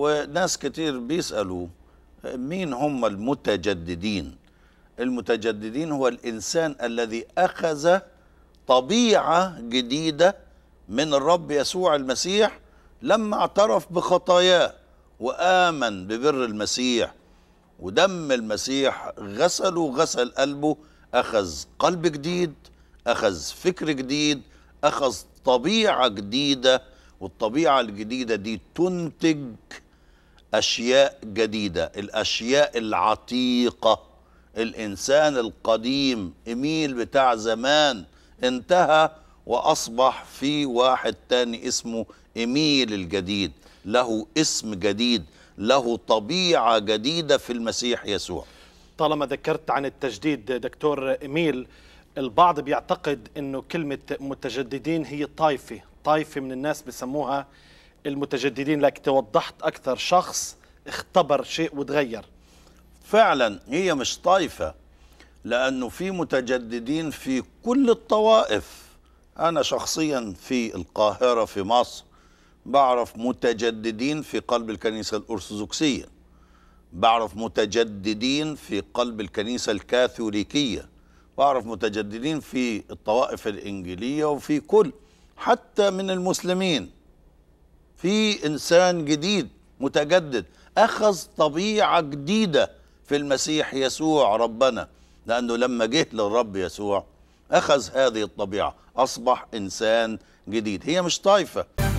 وناس كتير بيسألوا مين هم المتجددين المتجددين هو الإنسان الذي أخذ طبيعة جديدة من الرب يسوع المسيح لما اعترف بخطاياه وآمن ببر المسيح ودم المسيح غسله غسل قلبه أخذ قلب جديد أخذ فكر جديد أخذ طبيعة جديدة والطبيعة الجديدة دي تنتج أشياء جديدة الأشياء العتيقة الإنسان القديم إميل بتاع زمان انتهى وأصبح في واحد تاني اسمه إميل الجديد له اسم جديد له طبيعة جديدة في المسيح يسوع طالما ذكرت عن التجديد دكتور إميل البعض بيعتقد أنه كلمة متجددين هي طائفة طائفة من الناس بسموها المتجددين لك توضحت أكثر شخص اختبر شيء وتغير فعلا هي مش طائفة لأنه في متجددين في كل الطوائف أنا شخصيا في القاهرة في مصر بعرف متجددين في قلب الكنيسة الأرثوذكسية بعرف متجددين في قلب الكنيسة الكاثوليكية بعرف متجددين في الطوائف الإنجيلية وفي كل حتى من المسلمين في انسان جديد متجدد اخذ طبيعه جديده في المسيح يسوع ربنا لانه لما جه للرب يسوع اخذ هذه الطبيعه اصبح انسان جديد هي مش طايفه